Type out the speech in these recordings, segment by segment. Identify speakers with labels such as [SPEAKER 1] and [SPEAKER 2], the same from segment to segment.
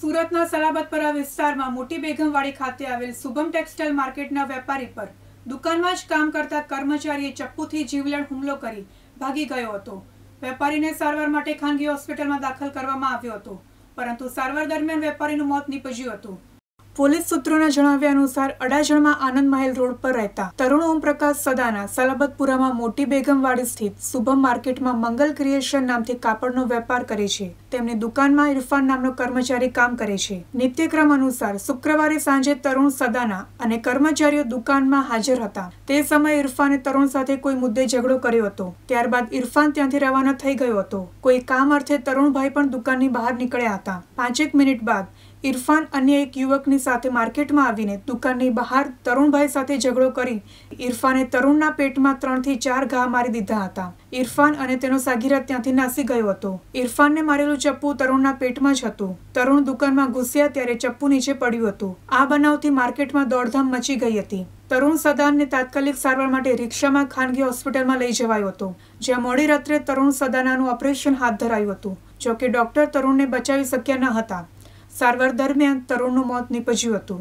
[SPEAKER 1] સુરતના સલાબતપરા વિસ્તારમાં મોટી બેગમવાડી ખાતે આવેલ શુભમ ટેક્સટાઇલ માર્કેટના વેપારી પર દુકાનમાં જ કામ કરતા કર્મચારીએ ચપ્પુથી જીવલેણ હુમલો કરી ભાગી ગયો હતો વેપારીને સારવાર માટે ખાનગી હોસ્પિટલમાં દાખલ કરવામાં આવ્યો હતો પરંતુ સારવાર દરમિયાન વેપારીનું મોત નીપજ્યું હતું પોલીસ સૂત્રોના જણાવ્યા અનુસાર અડાજણમાં આનંદ મહેલ રોડ પર રહેતા તરુણ ઓમપ્રકાશ સદાના સલાબતપુરામાં મોટી બેગમવાડી સ્થિત શુભમ માર્કેટમાં મંગલ ક્રિએશન નામથી કાપડનો વેપાર કરે છે તેમની દુકાનમાં ઇરફાન નામનો કર્મચારી કામ કરે છે નિત્યક્રમ અનુસાર શુક્રવારે સાંજે તરુણ સદાના અને કર્મચારીઓ દુકાનમાં હાજર હતા તે સમયે ઇરફાને તરુણ સાથે કોઈ મુદ્દે ઝઘડો કર્યો હતો ત્યારબાદ ઇરફાન ત્યાંથી રવાના થઈ ગયો હતો કોઈ કામ અર્થે તરુણભાઈ પણ દુકાનની બહાર નીકળ્યા હતા પાંચેક મિનિટ બાદ ઇરફાન અન્ય એક યુવકની સાથે માર્કેટમાં આવીને દુકાનની બહાર તરુણભાઈ સાથે ઝઘડો કરી ઇરફાને તરુણના પેટમાં ત્રણથી ચાર ઘા મારી દીધા હતા ઇરફાન અને તેનો સાગીરા ત્યાંથી નાસી ગયો હતો ઇરફાનને મારેલું ચપ્પુ તરુણના પેટમાં જ હતું તરુણ દુકાનમાં ઘૂસ્યા ત્યારે ચપ્પુ નીચે પડ્યું હતું આ બનાવથી માર્કેટમાં દોડધામ મચી ગઈ હતી તરુણ સદાનને તાત્કાલિક સારવાર માટે રિક્ષામાં ખાનગી હોસ્પિટલમાં લઈ જવાયો હતો જ્યાં મોડી રાત્રે તરુણ સદાનાનું ઓપરેશન હાથ ધરાયું હતું જોકે ડોક્ટર તરુણને બચાવી શક્યા ન હતા સારવાર દરમિયાન તરુણનું મોત નીપજ્યું હતું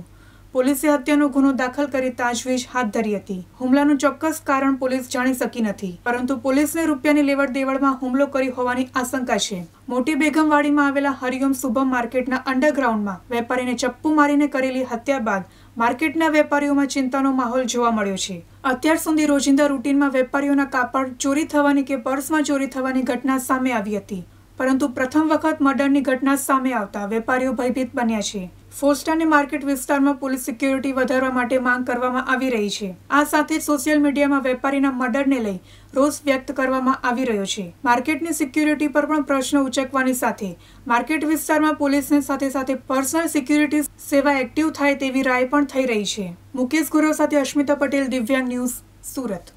[SPEAKER 1] પોલીસે હત્યાનો ગુનો દાખલ કરી તાજવીજ હાથ ધરી હતી હુમલાનું ચોક્કસ કારણ પોલીસ જાણી શકી નથી પરંતુ પોલીસને રૂપિયાની લેવડ દેવડમાં હુમલો કરી હોવાની આશંકા છે મોટી બેગમવાડીમાં આવેલા હરિઓમ શુભમ માર્કેટના અંડરગ્રાઉન્ડમાં વેપારીને ચપ્પુ મારીને કરેલી હત્યા બાદ માર્કેટના વેપારીઓમાં ચિંતાનો માહોલ જોવા મળ્યો છે અત્યાર સુધી રોજિંદા રૂટીનમાં વેપારીઓના કાપડ ચોરી થવાની કે પર્સમાં ચોરી થવાની ઘટના સામે આવી હતી પરંતુ પ્રથમ વખત મર્ડરની ઘટના સામે આવતા વેપારીઓ ભયભીત બન્યા છે ફોસ્ટાને માર્કેટ વિસ્તારમાં પોલીસ સિક્યુરિટી વધારવા માટે માંગ કરવામાં આવી રહી છે આ સાથે સોશિયલ મીડિયામાં વેપારીના મર્ડરને લઈ રોષ વ્યક્ત કરવામાં આવી રહ્યો છે માર્કેટની સિક્યુરિટી પર પણ પ્રશ્ન ઉચકવાની સાથે માર્કેટ વિસ્તારમાં પોલીસની સાથે સાથે પર્સનલ સિક્યુરિટી સેવા એક્ટિવ થાય તેવી રાય પણ થઈ રહી છે મુકેશ ગુરવ સાથે અશ્મિતા પટેલ દિવ્યાંગ ન્યૂઝ સુરત